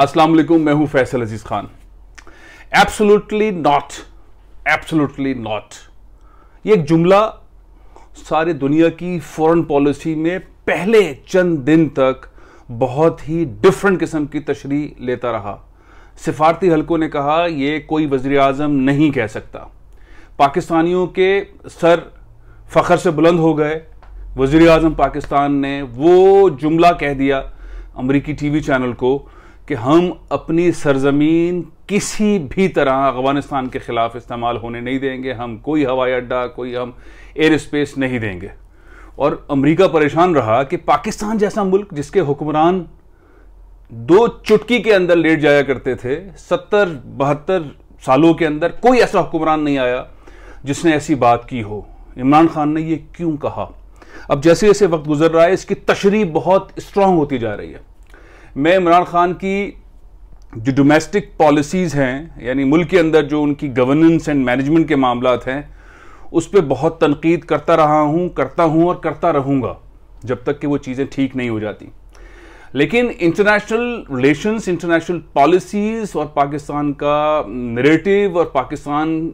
अस्सलाम वालेकुम मैं हूं Faisal Aziz Khan absolutely not absolutely not ये एक जुमला सारे दुनिया की फॉरेन पॉलिसी में पहले चंद दिन तक बहुत ही डिफरेंट किस्म की तशरी लेता रहा सिफारती हलकों ने कहा ये कोई वजीर अजम नहीं कह सकता पाकिस्तानियों के सर फ़खर से बुलंद हो गए वजीर अजम पाकिस्तान ने वो जुमला कह दिया अमरीकी टी वी चैनल को कि हम अपनी सरजमीन किसी भी तरह अफगानिस्तान के ख़िलाफ़ इस्तेमाल होने नहीं देंगे हम कोई हवाई अड्डा कोई हम एयर स्पेस नहीं देंगे और अमेरिका परेशान रहा कि पाकिस्तान जैसा मुल्क जिसके हुक्मरान दो चुटकी के अंदर लेट जाया करते थे सत्तर बहत्तर सालों के अंदर कोई ऐसा हुक्मरान नहीं आया जिसने ऐसी बात की हो इमरान खान ने ये क्यों कहा अब जैसे जैसे वक्त गुजर रहा है इसकी तशरी बहुत स्ट्रांग होती जा रही है मैं इमरान खान की जो डोमेस्टिक पॉलिसीज़ हैं यानी मुल्क के अंदर जो उनकी गवर्नेंस एंड मैनेजमेंट के मामला हैं उस पर बहुत तनकीद करता रहा हूँ करता हूँ और करता रहूँगा जब तक कि वो चीज़ें ठीक नहीं हो जाती लेकिन इंटरनेशनल रिलेशंस इंटरनेशनल पॉलिसीज़ और पाकिस्तान का नरेटिव और पाकिस्तान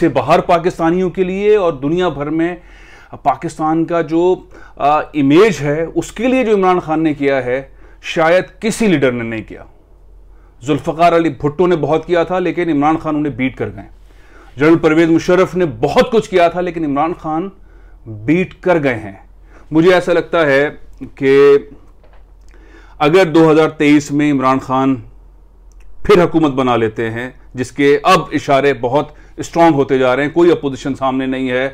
से बाहर पाकिस्तानियों के लिए और दुनिया भर में पाकिस्तान का जो आ, इमेज है उसके लिए जो इमरान खान ने किया है शायद किसी लीडर ने नहीं किया जुल्फकार अली भुट्टो ने बहुत किया था लेकिन इमरान खान उन्हें बीट कर गए जनरल परवेज मुशर्रफ ने बहुत कुछ किया था लेकिन इमरान खान बीट कर गए हैं मुझे ऐसा लगता है कि अगर 2023 में इमरान खान फिर हुकूमत बना लेते हैं जिसके अब इशारे बहुत स्ट्रांग होते जा रहे हैं कोई अपोजिशन सामने नहीं है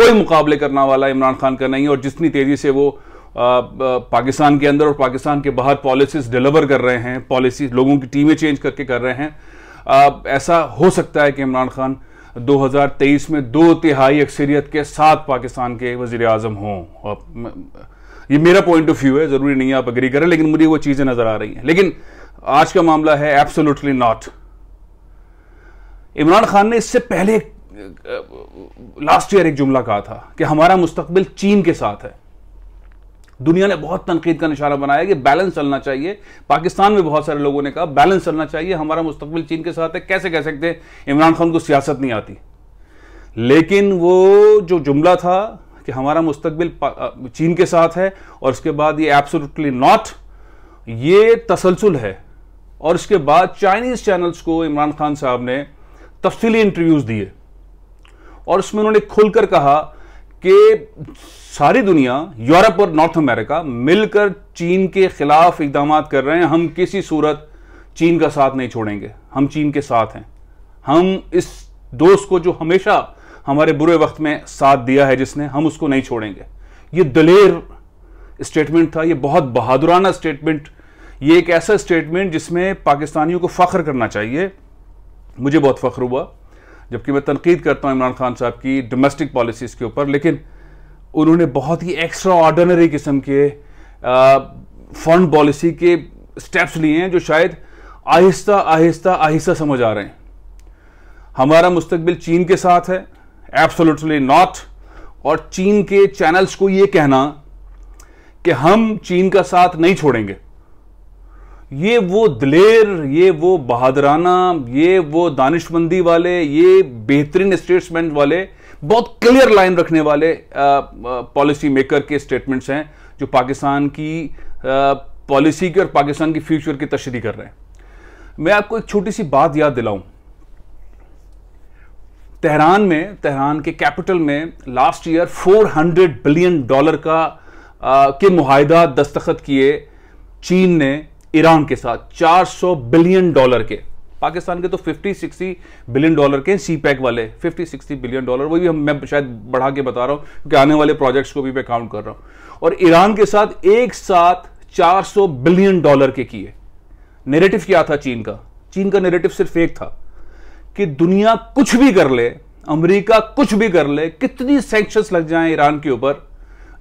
कोई मुकाबले करने वाला इमरान खान का नहीं है और जितनी तेज़ी से वो पाकिस्तान के अंदर और पाकिस्तान के बाहर पॉलिसीज डिलीवर कर रहे हैं पॉलिसी लोगों की टीमें चेंज करके कर रहे हैं आ, ऐसा हो सकता है कि इमरान खान 2023 में दो तिहाई अक्सरियत के साथ पाकिस्तान के वजीर अजम हों ये मेरा पॉइंट ऑफ व्यू है ज़रूरी नहीं आप अग्री करें लेकिन मुझे वो चीज़ें नज़र आ रही हैं लेकिन आज का मामला है एब्सोल्युटली नॉट इमरान खान ने इससे पहले लास्ट ईयर एक जुमला कहा था कि हमारा मुस्तबिल चीन के साथ है दुनिया ने बहुत तनकीद का निशाना बनाया कि बैलेंस चलना चाहिए पाकिस्तान में बहुत सारे लोगों ने कहा बैलेंस चलना चाहिए हमारा मुस्तबिल चीन के साथ है कैसे कह सकते हैं इमरान खान को सियासत नहीं आती लेकिन वो जो जुमला था कि हमारा मुस्तबिल चीन के साथ है और उसके बाद ये एब्सोलूटली नॉट ये तसलसल है और इसके बाद चाइनीज़ चैनल्स को इमरान खान साहब ने तफसीली इंटरव्यूज़ दिए और उसमें उन्होंने खुलकर कहा कि सारी दुनिया यूरोप और नॉर्थ अमेरिका मिलकर चीन के खिलाफ इकदाम कर रहे हैं हम किसी सूरत चीन का साथ नहीं छोड़ेंगे हम चीन के साथ हैं हम इस दोस्त को जो हमेशा हमारे बुरे वक्त में साथ दिया है जिसने हम उसको नहीं छोड़ेंगे ये दलेर स्टेटमेंट था ये बहुत बहादुराना स्टेटमेंट ये एक ऐसा स्टेटमेंट जिसमें पाकिस्तानियों को फ़ख्र करना चाहिए मुझे बहुत फ़ख्र हुआ जबकि मैं तनकीद करता हूँ इमरान खान साहब की डोमेस्टिक पॉलिसीज़ के ऊपर लेकिन उन्होंने बहुत ही एक्स्ट्रा ऑर्डनरी किस्म के फंड पॉलिसी के स्टेप्स लिए हैं जो शायद आहिस्ता आहिस्ता आहिस्ता समझ आ रहे हैं हमारा मुस्तबिल चीन के साथ है एब्सोल्युटली नॉट और चीन के चैनल्स को यह कहना कि हम चीन का साथ नहीं छोड़ेंगे ये वो दिलेर ये वो बहादराना ये वो दानिशमंदी वाले ये बेहतरीन स्टेट्समैन वाले बहुत क्लियर लाइन रखने वाले पॉलिसी मेकर के स्टेटमेंट्स हैं जो पाकिस्तान की पॉलिसी की और पाकिस्तान की फ्यूचर की तशरी कर रहे हैं मैं आपको एक छोटी सी बात याद दिलाऊं तेहरान में तेहरान के कैपिटल में लास्ट ईयर 400 बिलियन डॉलर का आ, के मुहिदा दस्तखत किए चीन ने ईरान के साथ 400 बिलियन डॉलर के पाकिस्तान के तो 50-60 बिलियन डॉलर के सी पैक वाले 50-60 बिलियन डॉलर वो भी हम मैं शायद बढ़ा के बता रहा हूँ क्योंकि आने वाले प्रोजेक्ट्स को भी मैं काउंट कर रहा हूँ और ईरान के साथ एक साथ 400 बिलियन डॉलर के किए नेरेटिव क्या था चीन का चीन का नेरेटिव सिर्फ एक था कि दुनिया कुछ भी कर ले अमरीका कुछ भी कर ले कितनी सेंक्शंस लग जाए ईरान के ऊपर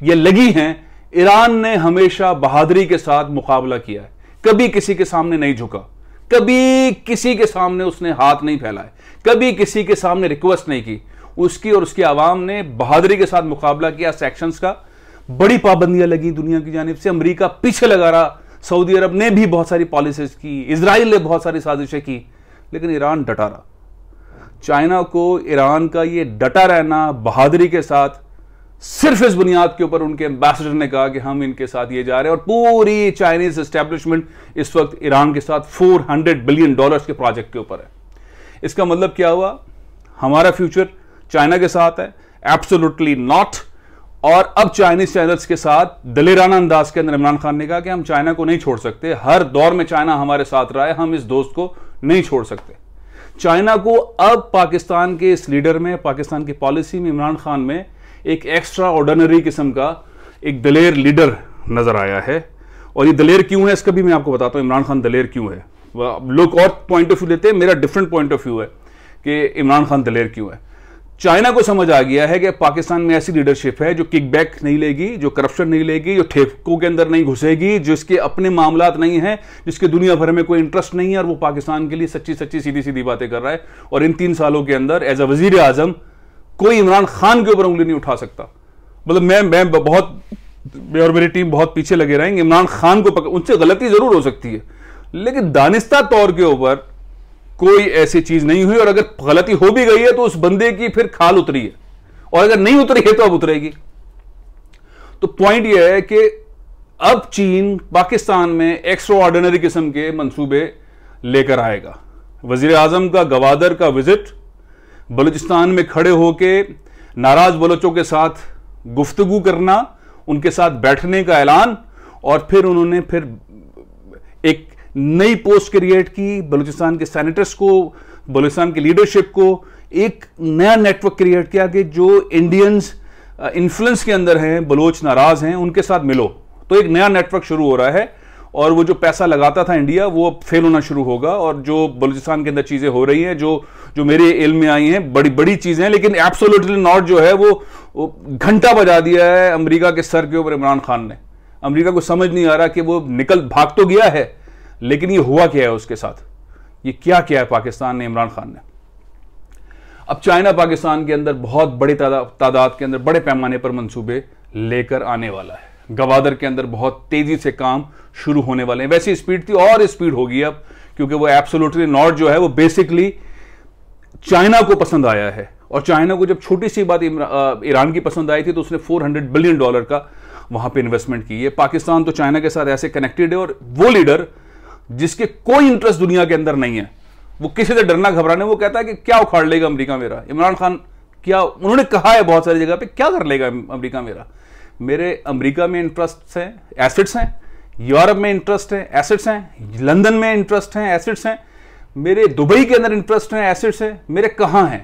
ये लगी हैं ईरान ने हमेशा बहादुरी के साथ मुकाबला किया है कभी किसी के सामने नहीं झुका कभी किसी के सामने उसने हाथ नहीं फैलाए कभी किसी के सामने रिक्वेस्ट नहीं की उसकी और उसकी आवाम ने बहादरी के साथ मुकाबला किया सेक्शंस का बड़ी पाबंदियां लगी दुनिया की जानब से अमरीका पीछे लगा रहा सऊदी अरब ने भी बहुत सारी पॉलिसीज की इसराइल ने बहुत सारी साजिशें की लेकिन ईरान डटा रहा चाइना को ईरान का ये डटा रहना बहादरी के साथ सिर्फ इस बुनियाद के ऊपर उनके एम्बेसडर ने कहा कि हम इनके साथ ये जा रहे हैं और पूरी चाइनीज एस्टेब्लिशमेंट इस वक्त ईरान के साथ 400 बिलियन डॉलर्स के प्रोजेक्ट के ऊपर है इसका मतलब क्या हुआ हमारा फ्यूचर चाइना के साथ है एब्सोलूटली नॉट और अब चाइनीज चैनल्स के साथ दलेराना अंदाज के अंदर इमरान खान ने कहा कि हम चाइना को नहीं छोड़ सकते हर दौर में चाइना हमारे साथ रहा है हम इस दोस्त को नहीं छोड़ सकते चाइना को अब पाकिस्तान के इस लीडर में पाकिस्तान की पॉलिसी में इमरान खान में एक एक्स्ट्रा ऑर्डनरी किस्म का एक दलेर लीडर नज़र आया है और ये दलेर क्यों है इसका भी मैं आपको बताता हूँ इमरान खान दलेर क्यों है लोग और पॉइंट ऑफ व्यू लेते हैं मेरा डिफरेंट पॉइंट ऑफ व्यू है कि इमरान खान दलेर क्यों है चाइना को समझ आ गया है कि पाकिस्तान में ऐसी लीडरशिप है जो किकबैक नहीं लेगी जो करप्शन नहीं लेगी जो ठेकों के अंदर नहीं घुसेगी जिसके अपने मामला नहीं हैं जिसके दुनिया भर में कोई इंटरेस्ट नहीं है और वो पाकिस्तान के लिए सच्ची सच्ची सीधी सीधी बातें कर रहा है और इन तीन सालों के अंदर एज अ वजीर आजम कोई इमरान खान के ऊपर उंगली नहीं उठा सकता मतलब मैं मैं बहुत मैं और मेरी टीम बहुत पीछे लगे रहेंगे इमरान खान को पकड़ उनसे गलती जरूर हो सकती है लेकिन दानिस्ता तौर के ऊपर कोई ऐसी चीज नहीं हुई और अगर गलती हो भी गई है तो उस बंदे की फिर खाल उतरी है और अगर नहीं उतरी है तो अब उतरेगी तो पॉइंट यह है कि अब चीन पाकिस्तान में एक्स्ट्रा ऑर्डिनरी किस्म के मंसूबे लेकर आएगा वजीर आजम का गवादर का विजिट बलूचिस्तान में खड़े होकर नाराज बलोचों के साथ गुफ्तगु करना उनके साथ बैठने का ऐलान और फिर उन्होंने फिर एक नई पोस्ट क्रिएट की बलूचिस्तान के सैनिटर्स को बलूचिस्तान की लीडरशिप को एक नया नेटवर्क क्रिएट किया कि जो इंडियंस इन्फ्लुएंस के अंदर हैं बलोच नाराज हैं उनके साथ मिलो तो एक नया नेटवर्क शुरू हो रहा है और वो जो पैसा लगाता था इंडिया वो अब फेल होना शुरू होगा और जो बलूचिस्तान के अंदर चीज़ें हो रही हैं जो जो मेरे इल में आई हैं बड़ी बड़ी चीज़ें हैं लेकिन एब्सोल्युटली नॉट जो है वो, घंटा बजा दिया है अमरीका के सर के ऊपर इमरान खान ने अमरीका को समझ नहीं आ रहा कि वो निकल भाग तो गया है लेकिन ये हुआ क्या है उसके साथ ये क्या किया है पाकिस्तान ने इमरान खान ने अब चाइना पाकिस्तान के अंदर बहुत बड़ी तादाद के अंदर बड़े पैमाने पर मंसूबे लेकर आने वाला है गवादर के अंदर बहुत तेजी से काम शुरू होने वाले हैं वैसी स्पीड थी और स्पीड होगी अब क्योंकि वो एब्सोलूटली नॉर्थ जो है वो बेसिकली चाइना को पसंद आया है और चाइना को जब छोटी सी बात ईरान की पसंद आई थी तो उसने 400 बिलियन डॉलर का वहां पे इन्वेस्टमेंट की है पाकिस्तान तो चाइना के साथ ऐसे कनेक्टेड है और वो लीडर जिसके कोई इंटरेस्ट दुनिया के अंदर नहीं है वो किसी से डरना घबराने वो कहता है कि क्या उखाड़ लेगा अमरीका मेरा इमरान खान क्या उन्होंने कहा है बहुत सारी जगह पे क्या कर लेगा अमरीका मेरा मेरे अमेरिका में इंटरेस्ट हैं एसेट्स हैं यूरोप में इंटरेस्ट है एसेट्स हैं लंदन में इंटरेस्ट हैं एसेट्स हैं मेरे दुबई के अंदर इंटरेस्ट हैं एसेट्स हैं मेरे कहाँ हैं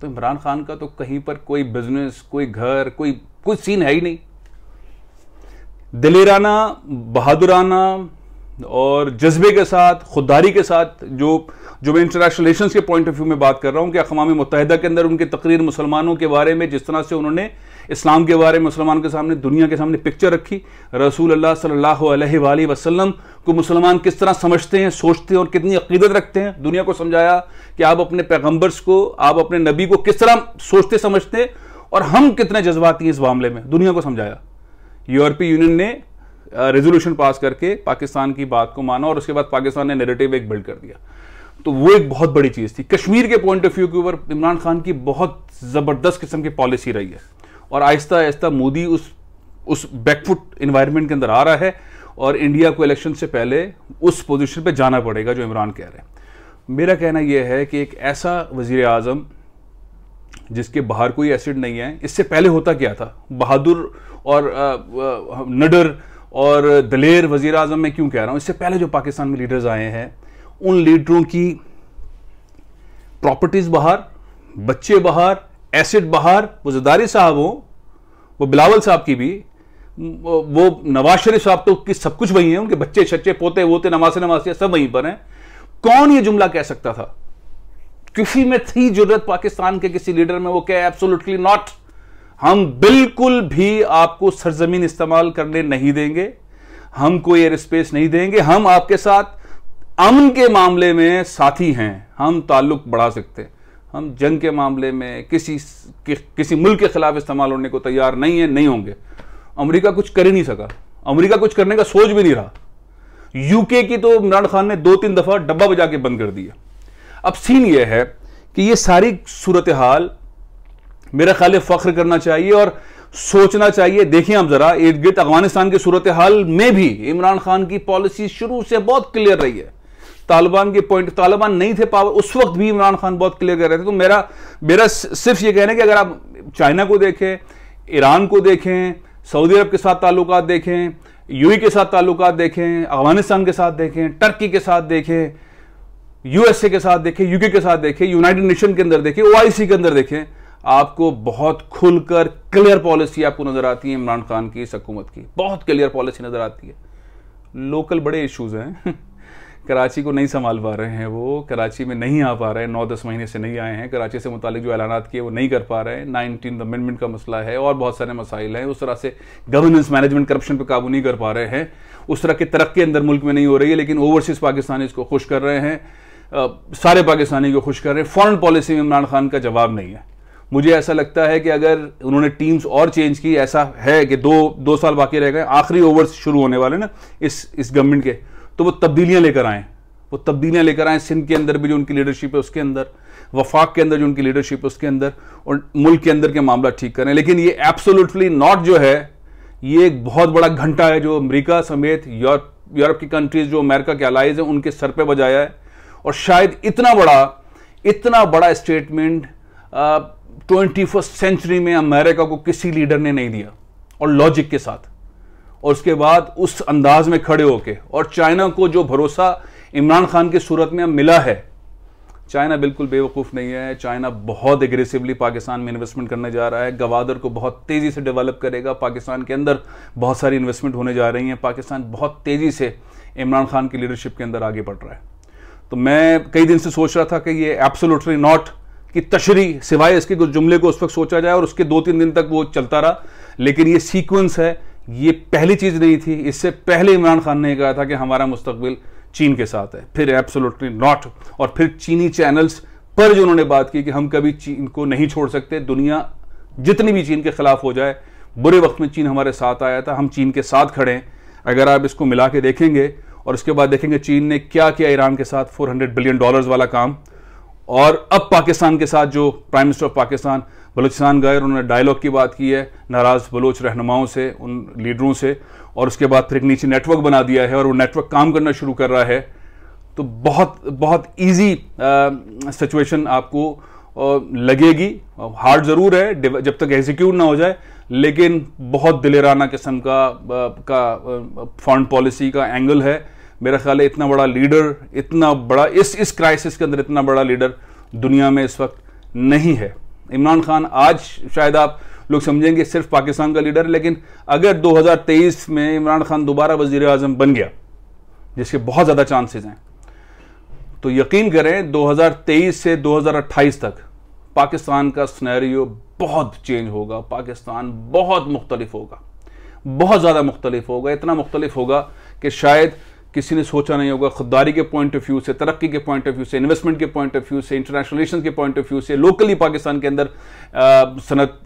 तो इमरान खान का तो कहीं पर कोई बिजनेस कोई घर कोई कोई सीन है ही नहीं दिलेराना बहादुराना और जज्बे के साथ खुददारी के साथ जो जो मैं इंटरनेशनल रिलेशन के पॉइंट ऑफ व्यू में बात कर रहा हूँ कि अकवा मुतहदा के अंदर उनकी तकरीर मुसलमानों के बारे में जिस तरह से उन्होंने इस्लाम के बारे में मुसलमान के सामने दुनिया के सामने पिक्चर रखी रसूल अल्लाह सल्लल्लाहु अलैहि वसल्लम को मुसलमान किस तरह समझते हैं सोचते हैं और कितनी अकीदत रखते हैं दुनिया को समझाया कि आप अपने पैगम्बर्स को आप अपने नबी को किस तरह सोचते समझते और हम कितने जज्बाती हैं इस मामले में दुनिया को समझाया यूरोपीय यूनियन ने रेजोल्यूशन पास करके पाकिस्तान की बात को माना और उसके बाद पाकिस्तान ने नेगेटिव एक बिल्ड कर दिया तो वो एक बहुत बड़ी चीज़ थी कश्मीर के पॉइंट ऑफ व्यू के ऊपर इमरान खान की बहुत ज़बरदस्त किस्म की पॉलिसी रही है और आहिस्ता आहिस्ता मोदी उस उस बैकफुट इन्वायरमेंट के अंदर आ रहा है और इंडिया को इलेक्शन से पहले उस पोजीशन पे जाना पड़ेगा जो इमरान कह रहे हैं मेरा कहना यह है कि एक ऐसा वजीर आज़म जिसके बाहर कोई एसिड नहीं है इससे पहले होता क्या था बहादुर और नडर और दलेर वजीर अजम मैं क्यों कह रहा हूँ इससे पहले जो पाकिस्तान में लीडर्स आए हैं उन लीडरों की प्रॉपर्टीज़ बाहर बच्चे बाहर एसिड बहार वो जदारी साहब हों वो बिलावल साहब की भी वो नवाज शरीफ साहब तो की सब कुछ वही हैं उनके बच्चे शच्चे पोते वोते नमासे नमासिया सब वहीं पर हैं कौन ये जुमला कह सकता था किसी में थी जरूरत पाकिस्तान के किसी लीडर में वो कहे एब्सोल्युटली नॉट हम बिल्कुल भी आपको सरजमीन इस्तेमाल करने नहीं देंगे हम कोई एयर स्पेस नहीं देंगे हम आपके साथ अमन के मामले में साथी हैं हम ताल्लुक बढ़ा सकते हैं हम जंग के मामले में किसी कि, किसी मुल्क के खिलाफ इस्तेमाल होने को तैयार नहीं है नहीं होंगे अमेरिका कुछ कर ही नहीं सका अमेरिका कुछ करने का सोच भी नहीं रहा यूके की तो इमरान खान ने दो तीन दफा डब्बा बजा के बंद कर दिया अब सीन यह है कि यह सारी सूरत हाल मेरा ख्याल फख्र करना चाहिए और सोचना चाहिए देखिए आप जरा इर्द गिर्द अफगानिस्तान की सूरत हाल में भी इमरान खान की पॉलिसी शुरू से बहुत क्लियर रही है तालिबान के पॉइंट तालिबान नहीं थे पावर उस वक्त भी इमरान खान बहुत क्लियर कर रहे थे तो मेरा मेरा सिर्फ ये कहना है कि अगर आप चाइना को देखें ईरान को देखें सऊदी अरब के साथ ताल्लुक देखें यूई के साथ ताल्लुक देखें अफगानिस्तान के साथ देखें टर्की के साथ देखें यूएसए के साथ देखें यूके के साथ देखें यूनाइटेड नेशन के अंदर देखें ओआईसी के अंदर देखें आपको बहुत खुलकर क्लियर पॉलिसी आपको नजर आती है इमरान खान की इस हकूमत की बहुत क्लियर पॉलिसी नजर आती है लोकल बड़े इश्यूज हैं कराची को नहीं संभाल पा रहे हैं वो कराची में नहीं आ पा रहे हैं नौ दस महीने से नहीं आए हैं कराची से मुतल जो ऐलाना किए वो नहीं कर पा रहे हैं नाइनटीन अमेंडमेंट का मसला है और बहुत सारे मसाइल हैं उस तरह से गवर्नेंस मैनेजमेंट करप्शन पर काबू नहीं कर पा रहे हैं उस तरह की तरक्की अंदर मुल्क में नहीं हो रही है लेकिन ओवरसीज़ पाकिस्तानी इसको खुश कर रहे हैं आ, सारे पाकिस्तानी को खुश कर रहे हैं फॉरन पॉलिसी में इमरान खान का जवाब नहीं है मुझे ऐसा लगता है कि अगर उन्होंने टीम्स और चेंज की ऐसा है कि दो दो साल बाकी रह गए आखिरी ओवर्स शुरू होने वाले ना इस इस गवर्नमेंट के तो वो तब्दीलियां लेकर आए वो तब्दीलियां लेकर आए सिंध के अंदर भी जो उनकी लीडरशिप है उसके अंदर वफाक के अंदर जो उनकी लीडरशिप है उसके अंदर और मुल्क के अंदर के मामला ठीक करें लेकिन ये एब्सोल्युटली नॉट जो है ये एक बहुत बड़ा घंटा है जो अमेरिका समेत यूरोप यूरोप की कंट्रीज जो अमेरिका के अलाइज हैं उनके सर पे बजाया है और शायद इतना बड़ा इतना बड़ा स्टेटमेंट ट्वेंटी फर्स्ट सेंचुरी में अमेरिका को किसी लीडर ने नहीं दिया और लॉजिक के साथ और उसके बाद उस अंदाज में खड़े होके और चाइना को जो भरोसा इमरान खान की सूरत में अब मिला है चाइना बिल्कुल बेवकूफ़ नहीं है चाइना बहुत एग्रेसिवली पाकिस्तान में इन्वेस्टमेंट करने जा रहा है गवादर को बहुत तेज़ी से डेवलप करेगा पाकिस्तान के अंदर बहुत सारी इन्वेस्टमेंट होने जा रही हैं पाकिस्तान बहुत तेज़ी से इमरान खान की लीडरशिप के अंदर आगे बढ़ रहा है तो मैं कई दिन से सोच रहा था कि ये एब्सोलूटली नॉट की तशरी सिवाय इसके कुछ जुमले को उस वक्त सोचा जाए और उसके दो तीन दिन तक वो चलता रहा लेकिन ये सीक्वेंस है ये पहली चीज़ नहीं थी इससे पहले इमरान खान ने कहा था कि हमारा मुस्तबिल चीन के साथ है फिर एब्सोलूटली नॉट और फिर चीनी चैनल्स पर जो उन्होंने बात की कि हम कभी चीन को नहीं छोड़ सकते दुनिया जितनी भी चीन के खिलाफ हो जाए बुरे वक्त में चीन हमारे साथ आया था हम चीन के साथ खड़े हैं अगर आप इसको मिला के देखेंगे और उसके बाद देखेंगे चीन ने क्या किया ईरान के साथ 400 बिलियन डॉलर्स वाला काम और अब पाकिस्तान के साथ जो prime minister of Pakistan Balochistan गए उन्होंने डायलॉग की बात की है नाराज़ बलोच रहनुमाओं से उन लीडरों से और उसके बाद फिर एक नीचे नेटवर्क बना दिया है और वो नेटवर्क काम करना शुरू कर रहा है तो बहुत बहुत ईजी सिचुएशन आपको लगेगी हार्ड ज़रूर है जब तक एग्जीक्यूट ना हो जाए लेकिन बहुत दिलेराना किस्म का का फॉरेन पॉलिसी का एंगल है मेरा ख्याल है इतना बड़ा लीडर इतना बड़ा इस इस क्राइसिस के अंदर इतना बड़ा लीडर दुनिया में इस वक्त नहीं है इमरान खान आज शायद आप लोग समझेंगे सिर्फ पाकिस्तान का लीडर लेकिन अगर 2023 में इमरान खान दोबारा वजीर अजम बन गया जिसके बहुत ज़्यादा चांसेस हैं तो यकीन करें 2023 से 2028 तक पाकिस्तान का स्नैरियो बहुत चेंज होगा पाकिस्तान बहुत मुख्तलिफ होगा बहुत ज़्यादा मुख्तलिफ होगा इतना मुख्तलिफ होगा कि शायद किसी ने सोचा नहीं होगा खुददारी के पॉइंट ऑफ व्यू से तरक्की के पॉइंट ऑफ व्यू से इन्वेस्टमेंट के पॉइंट ऑफ व्यू से इंटरनेशनल रिलेशन के पॉइंट ऑफ व्यू से लोकली पाकिस्तान के अंदर सनत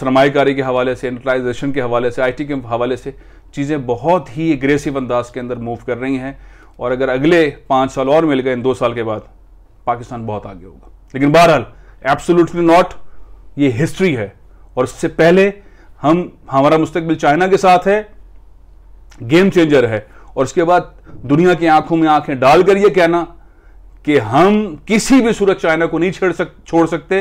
सरमाकारी के हवाले से इंटरलाइजेशन के हवाले से आईटी के हवाले से चीज़ें बहुत ही एग्रेसिव अंदाज के अंदर मूव कर रही हैं और अगर अगले पाँच साल और मिल गए इन दो साल के बाद पाकिस्तान बहुत आगे होगा लेकिन बहरहाल एब्सोल्युटली नॉट ये हिस्ट्री है और इससे पहले हम हमारा मुस्तबिल चाइना के साथ है गेम चेंजर है और उसके बाद दुनिया की आंखों में आंखें डालकर यह कहना कि हम किसी भी सूरत चाइना को नहीं छेड़ सक छोड़ सकते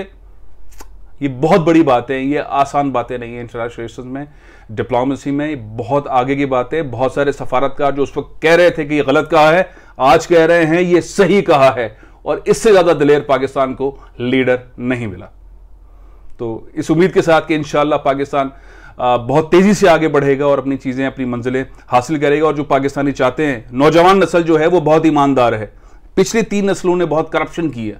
ये बहुत बड़ी बातें है ये आसान बातें नहीं है इंटरनेशनल रिलेशन में डिप्लोमेसी में बहुत आगे की बातें बहुत सारे सफारतकार जो उस वक्त कह रहे थे कि ये गलत कहा है आज कह रहे हैं ये सही कहा है और इससे ज़्यादा दलेर पाकिस्तान को लीडर नहीं मिला तो इस उम्मीद के साथ कि इंशाला पाकिस्तान बहुत तेजी से आगे बढ़ेगा और अपनी चीजें अपनी मंजिलें हासिल करेगा और जो पाकिस्तानी चाहते हैं नौजवान नस्ल जो है वो बहुत ईमानदार है पिछली तीन नस्लों ने बहुत करप्शन किया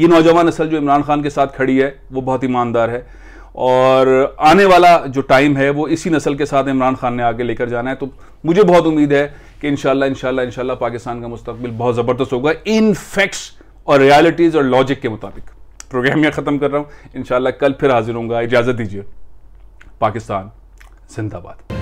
ये नौजवान नस्ल जो इमरान खान के साथ खड़ी है वो बहुत ईमानदार है और आने वाला जो टाइम है वो इसी नस्ल के साथ इमरान खान ने आगे लेकर जाना है तो मुझे बहुत उम्मीद है कि इनशाला इनशाला इनशाला पाकिस्तान का मुस्तबिल बहुत ज़बरदस्त होगा इन फैक्ट्स और रियलिटीज़ और लॉजिक के मुताबिक प्रोग्राम यह ख़त्म कर रहा हूँ इनशाला कल फिर हाजिर होंगे इजाज़त दीजिए पाकिस्तान जिंदाबाद